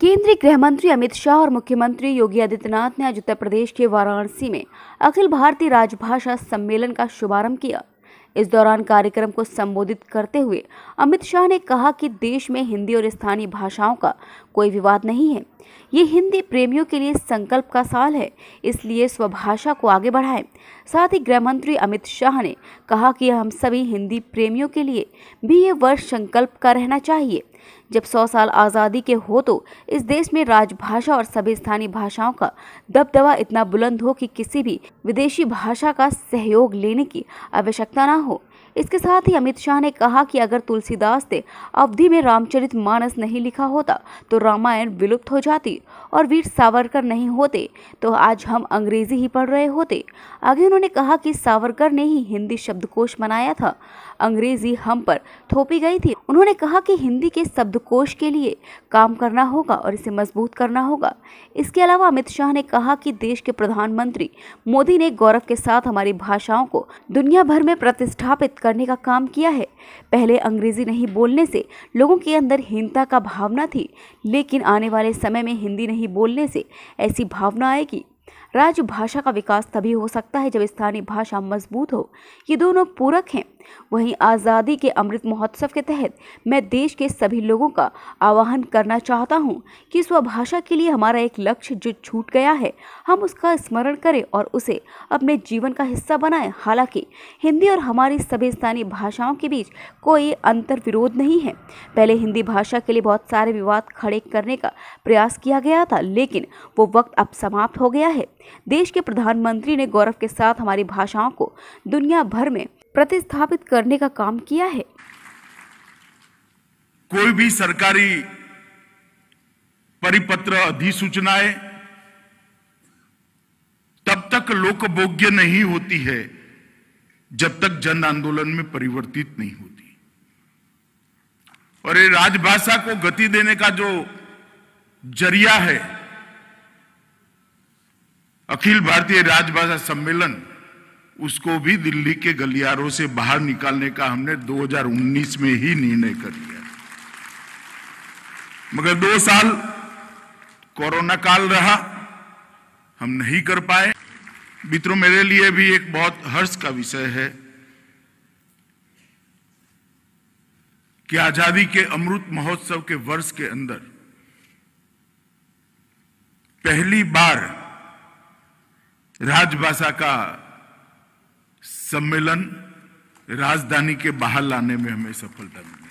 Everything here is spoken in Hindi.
केंद्रीय गृह मंत्री अमित शाह और मुख्यमंत्री योगी आदित्यनाथ ने आज उत्तर प्रदेश के वाराणसी में अखिल भारतीय राजभाषा सम्मेलन का शुभारंभ किया इस दौरान कार्यक्रम को संबोधित करते हुए अमित शाह ने कहा कि देश में हिंदी और स्थानीय भाषाओं का कोई विवाद नहीं है ये हिंदी प्रेमियों के लिए संकल्प का साल है इसलिए स्वभाषा को आगे बढ़ाएं साथ ही गृह मंत्री अमित शाह ने कहा कि हम सभी हिंदी प्रेमियों के लिए भी ये वर्ष संकल्प का रहना चाहिए जब सौ साल आज़ादी के हो तो इस देश में राजभाषा और सभी स्थानीय भाषाओं का दबदबा इतना बुलंद हो कि किसी भी विदेशी भाषा का सहयोग लेने की आवश्यकता न हो इसके साथ ही अमित शाह ने कहा कि अगर तुलसीदास ने अवधि में रामचरित मानस नहीं लिखा होता तो रामायण विलुप्त हो जाती और वीर सावरकर नहीं होते तो आज हम अंग्रेजी ही पढ़ रहे होते आगे उन्होंने कहा कि सावरकर ने ही हिंदी शब्दकोश बनाया था अंग्रेजी हम पर थोपी गई थी उन्होंने कहा कि हिंदी के शब्दकोश के लिए काम करना होगा और इसे मजबूत करना होगा इसके अलावा अमित शाह ने कहा कि देश के प्रधानमंत्री मोदी ने गौरव के साथ हमारी भाषाओं को दुनिया भर में प्रतिष्ठापित करने का काम किया है पहले अंग्रेजी नहीं बोलने से लोगों के अंदर हीनता का भावना थी लेकिन आने वाले समय में हिंदी नहीं बोलने से ऐसी भावना आएगी राज्य भाषा का विकास तभी हो सकता है जब स्थानीय भाषा मजबूत हो ये दोनों पूरक हैं वहीं आज़ादी के अमृत महोत्सव के तहत मैं देश के सभी लोगों का आह्वान करना चाहता हूँ कि स्वभाषा के लिए हमारा एक लक्ष्य जो छूट गया है हम उसका स्मरण करें और उसे अपने जीवन का हिस्सा बनाएं हालांकि हिंदी और हमारी सभी स्थानीय भाषाओं के बीच कोई अंतर विरोध नहीं है पहले हिंदी भाषा के लिए बहुत सारे विवाद खड़े करने का प्रयास किया गया था लेकिन वो वक्त अब समाप्त हो गया है देश के प्रधानमंत्री ने गौरव के साथ हमारी भाषाओं को दुनिया भर में प्रतिस्थापित करने का काम किया है कोई भी सरकारी परिपत्र अधिसूचनाएं तब तक लोकभोग्य नहीं होती है जब तक जन आंदोलन में परिवर्तित नहीं होती और ये राजभाषा को गति देने का जो जरिया है अखिल भारतीय राजभाषा सम्मेलन उसको भी दिल्ली के गलियारों से बाहर निकालने का हमने 2019 में ही निर्णय कर लिया मगर दो साल कोरोना काल रहा हम नहीं कर पाए मित्रों मेरे लिए भी एक बहुत हर्ष का विषय है कि आजादी के अमृत महोत्सव के वर्ष के अंदर पहली बार राजभाषा का सम्मेलन राजधानी के बाहर लाने में हमें सफलता मिली